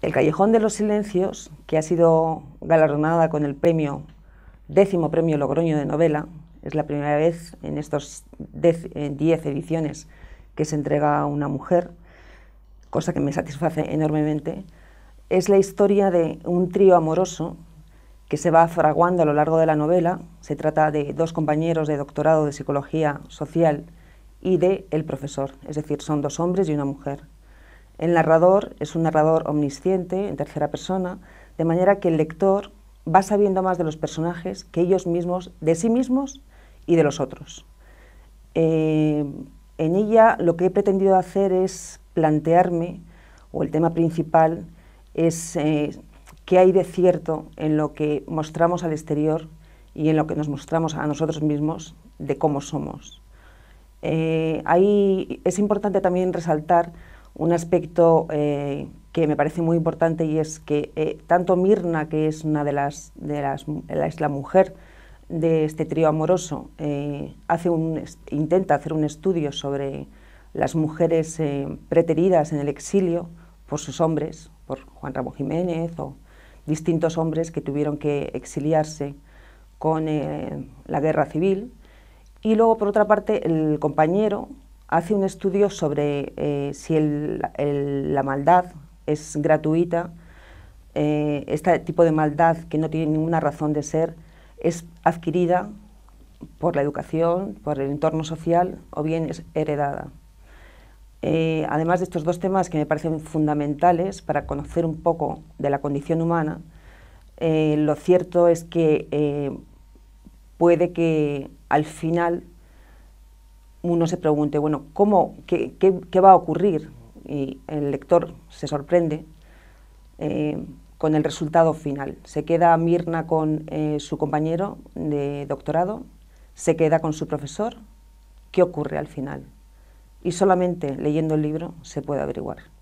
El Callejón de los Silencios, que ha sido galardonada con el premio décimo premio Logroño de novela, es la primera vez en estas diez ediciones que se entrega a una mujer, cosa que me satisface enormemente, es la historia de un trío amoroso que se va fraguando a lo largo de la novela. Se trata de dos compañeros de doctorado de psicología social y de el profesor, es decir, son dos hombres y una mujer. El narrador es un narrador omnisciente, en tercera persona, de manera que el lector va sabiendo más de los personajes que ellos mismos, de sí mismos y de los otros. Eh, en ella lo que he pretendido hacer es plantearme, o el tema principal, es eh, qué hay de cierto en lo que mostramos al exterior y en lo que nos mostramos a nosotros mismos de cómo somos. Eh, ahí es importante también resaltar un aspecto eh, que me parece muy importante y es que eh, tanto Mirna, que es una de las, de las la mujer de este trío amoroso, eh, hace un, intenta hacer un estudio sobre las mujeres preteridas en el exilio por sus hombres, por Juan Ramón Jiménez o distintos hombres que tuvieron que exiliarse con la guerra civil. Y luego, por otra parte, el compañero, hace un estudio sobre eh, si la maldad es gratuita, eh, este tipo de maldad que no tiene ninguna razón de ser es adquirida por la educación, por el entorno social o bien es heredada. Eh, además de estos dos temas que me parecen fundamentales para conocer un poco de la condición humana, lo cierto es que puede que al final uno se pregunte, bueno, ¿cómo, qué, qué, va a ocurrir? Y el lector se sorprende eh, con el resultado final. Se queda Mirna con eh, su compañero de doctorado, se queda con su profesor. ¿Qué ocurre al final? Y solamente leyendo el libro se puede averiguar.